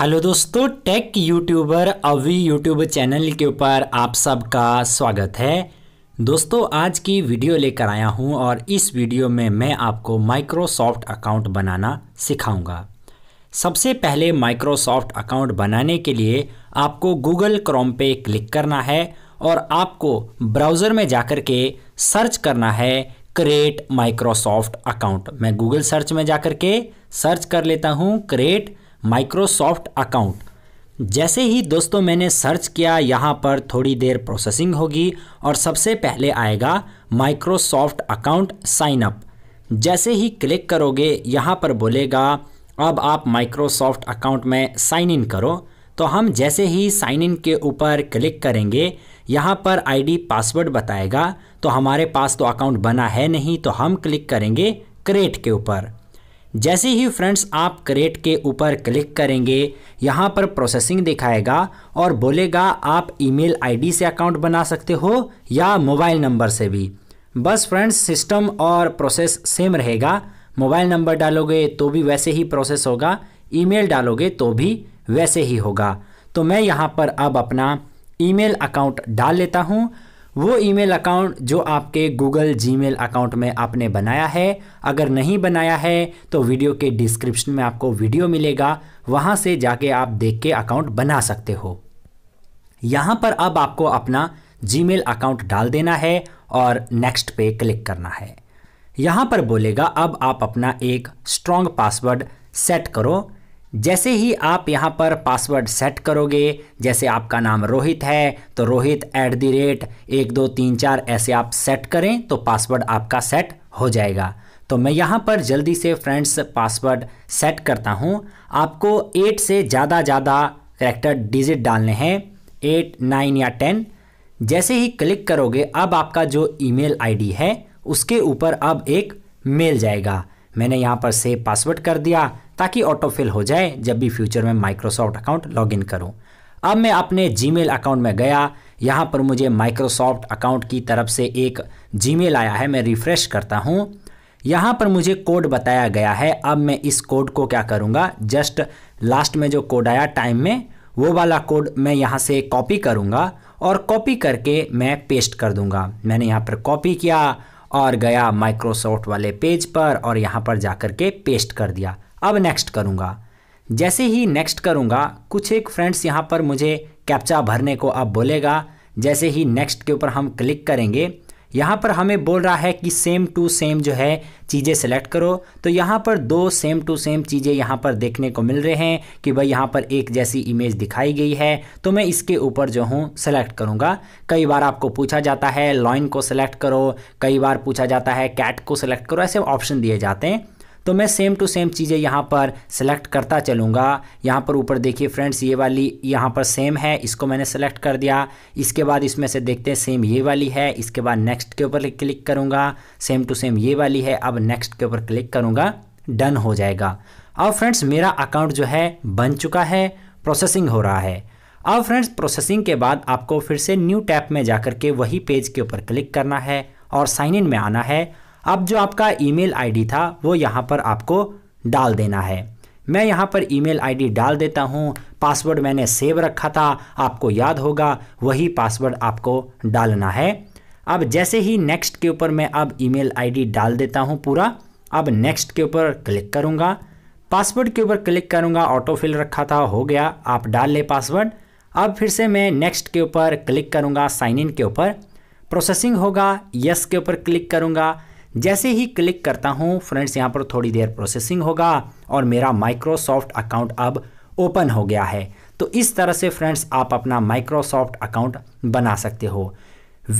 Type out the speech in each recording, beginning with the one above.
hello दोस्तों tech YouTuber Avi YouTube channel के ऊपर आप सबका स्वागत है दोस्तों आज की वीडियो लेकर आया हूं और इस वीडियो में मैं आपको माइक्रोसॉफ्ट अकाउंट बनाना सिखाऊंगा सबसे पहले माइक्रोसॉफ्ट अकाउंट बनाने के लिए आपको गूगल क्रोम पे क्लिक करना है और आपको ब्राउज़र में जाकर के सर्च करना है क्रिएट माइक्रोसॉफ्ट अकाउंट मैं गूगल सर्च में जा के सर्च कर लेता हूँ क्रिएट माइक्रोसॉफ्ट अकाउंट जैसे ही दोस्तों मैंने सर्च किया यहाँ पर थोड़ी देर प्रोसेसिंग होगी और सबसे पहले आएगा माइक्रोसॉफ्ट अकाउंट साइन अप जैसे ही क्लिक करोगे यहाँ पर बोलेगा अब आप माइक्रोसॉफ्ट अकाउंट में साइन इन करो तो हम जैसे ही साइन इन के ऊपर क्लिक करेंगे यहाँ पर आईडी पासवर्ड बताएगा तो हमारे पास तो अकाउंट बना है नहीं तो हम क्लिक करेंगे क्रेट के ऊपर जैसे ही फ्रेंड्स आप क्रेट के ऊपर क्लिक करेंगे यहाँ पर प्रोसेसिंग दिखाएगा और बोलेगा आप ईमेल आईडी से अकाउंट बना सकते हो या मोबाइल नंबर से भी बस फ्रेंड्स सिस्टम और प्रोसेस सेम रहेगा मोबाइल नंबर डालोगे तो भी वैसे ही प्रोसेस होगा ईमेल डालोगे तो भी वैसे ही होगा तो मैं यहाँ पर अब अपना ईमेल अकाउंट डाल लेता हूँ वो ईमेल अकाउंट जो आपके गूगल जी अकाउंट में आपने बनाया है अगर नहीं बनाया है तो वीडियो के डिस्क्रिप्शन में आपको वीडियो मिलेगा वहाँ से जाके आप देख के अकाउंट बना सकते हो यहाँ पर अब आपको अपना जी अकाउंट डाल देना है और नेक्स्ट पे क्लिक करना है यहाँ पर बोलेगा अब आप अपना एक स्ट्रॉन्ग पासवर्ड सेट करो जैसे ही आप यहाँ पर पासवर्ड सेट करोगे जैसे आपका नाम रोहित है तो रोहित एट दी रेट एक दो तीन चार ऐसे आप सेट करें तो पासवर्ड आपका सेट हो जाएगा तो मैं यहाँ पर जल्दी से फ्रेंड्स पासवर्ड सेट करता हूँ आपको एट से ज़्यादा ज़्यादा करेक्टर डिजिट डालने हैं एट नाइन या टेन जैसे ही क्लिक करोगे अब आपका जो ईमेल आईडी है उसके ऊपर अब एक मेल जाएगा मैंने यहाँ पर सेव पासवर्ड कर दिया ताकि ऑटोफिल हो जाए जब भी फ्यूचर में माइक्रोसॉफ्ट अकाउंट लॉगिन करूँ अब मैं अपने जीमेल अकाउंट में गया यहाँ पर मुझे माइक्रोसॉफ्ट अकाउंट की तरफ से एक जीमेल आया है मैं रिफ़्रेश करता हूँ यहाँ पर मुझे कोड बताया गया है अब मैं इस कोड को क्या करूँगा जस्ट लास्ट में जो कोड आया टाइम में वो वाला कोड मैं यहाँ से कॉपी करूँगा और कॉपी करके मैं पेस्ट कर दूँगा मैंने यहाँ पर कॉपी किया और गया माइक्रोसॉफ्ट वाले पेज पर और यहाँ पर जाकर के पेस्ट कर दिया अब नेक्स्ट करूँगा जैसे ही नेक्स्ट करूँगा कुछ एक फ्रेंड्स यहाँ पर मुझे कैप्चा भरने को अब बोलेगा जैसे ही नेक्स्ट के ऊपर हम क्लिक करेंगे यहाँ पर हमें बोल रहा है कि सेम टू सेम जो है चीज़ें सेलेक्ट करो तो यहाँ पर दो सेम टू सेम चीज़ें यहाँ पर देखने को मिल रहे हैं कि भाई यहाँ पर एक जैसी इमेज दिखाई गई है तो मैं इसके ऊपर जो हूँ सेलेक्ट करूँगा कई बार आपको पूछा जाता है लॉइन को सेलेक्ट करो कई बार पूछा जाता है कैट को सेलेक्ट करो ऐसे ऑप्शन दिए जाते हैं तो मैं सेम टू सेम चीज़ें यहाँ पर सेलेक्ट करता चलूँगा यहाँ पर ऊपर देखिए फ्रेंड्स ये वाली यहाँ पर सेम है इसको मैंने सेलेक्ट कर दिया इसके बाद इसमें से देखते हैं सेम ये वाली है इसके बाद नेक्स्ट के ऊपर क्लिक करूँगा सेम टू सेम ये वाली है अब नेक्स्ट के ऊपर क्लिक करूँगा डन हो जाएगा अब फ्रेंड्स मेरा अकाउंट जो है बन चुका है प्रोसेसिंग हो रहा है अब फ्रेंड्स प्रोसेसिंग के बाद आपको फिर से न्यू टैप में जाकर के वही पेज के ऊपर क्लिक करना है और साइन इन में आना है अब जो आपका ईमेल आईडी था वो यहाँ पर आपको डाल देना है मैं यहाँ पर ईमेल आईडी डाल देता हूँ पासवर्ड मैंने सेव रखा था आपको याद होगा वही पासवर्ड आपको डालना है अब जैसे ही नेक्स्ट के ऊपर मैं अब ईमेल आईडी डाल देता हूँ पूरा अब नेक्स्ट के ऊपर क्लिक करूँगा पासवर्ड के ऊपर क्लिक करूँगा ऑटोफिल रखा था हो गया आप डाल ले पासवर्ड अब फिर से मैं नेक्स्ट के ऊपर क्लिक करूँगा साइन इन के ऊपर प्रोसेसिंग होगा यस के ऊपर क्लिक करूँगा जैसे ही क्लिक करता हूँ फ्रेंड्स यहाँ पर थोड़ी देर प्रोसेसिंग होगा और मेरा माइक्रोसॉफ्ट अकाउंट अब ओपन हो गया है तो इस तरह से फ्रेंड्स आप अपना माइक्रोसॉफ्ट अकाउंट बना सकते हो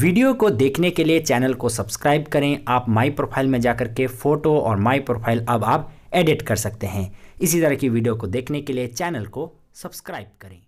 वीडियो को देखने के लिए चैनल को सब्सक्राइब करें आप माई प्रोफाइल में जाकर के फ़ोटो और माई प्रोफाइल अब आप एडिट कर सकते हैं इसी तरह की वीडियो को देखने के लिए चैनल को सब्सक्राइब करें